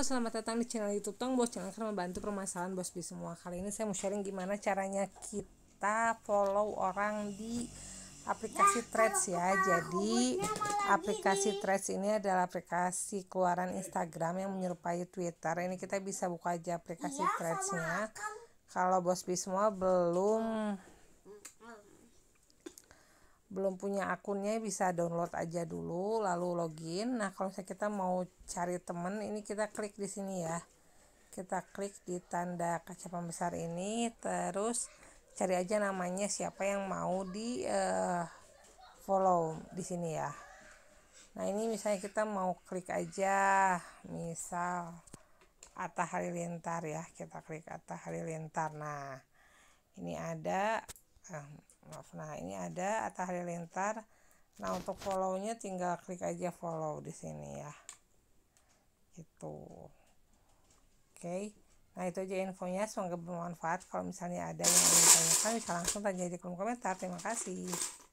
Halo, selamat datang di channel YouTube Tong Bos. Channel akan membantu permasalahan Bos di semua. Kali ini saya mau sharing gimana caranya kita follow orang di aplikasi ya, Threads ya. Jadi, aplikasi Threads ini adalah aplikasi keluaran Instagram yang menyerupai Twitter. Ini kita bisa buka aja aplikasi iya, Threads-nya. Kalau Bos Bi semua belum belum punya akunnya bisa download aja dulu lalu login nah kalau misalnya kita mau cari temen ini kita klik di sini ya kita klik di tanda kaca pembesar ini terus cari aja namanya siapa yang mau di uh, follow di sini ya nah ini misalnya kita mau klik aja misal Atta Halilintar ya kita klik Atta Halilintar nah ini ada ah, maaf nah ini ada Atta Halilintar nah untuk follownya tinggal klik aja follow di sini ya itu oke Nah itu aja infonya, semoga bermanfaat. Kalau misalnya ada yang ingin ditanyakan bisa langsung tanya di kolom komentar. Terima kasih.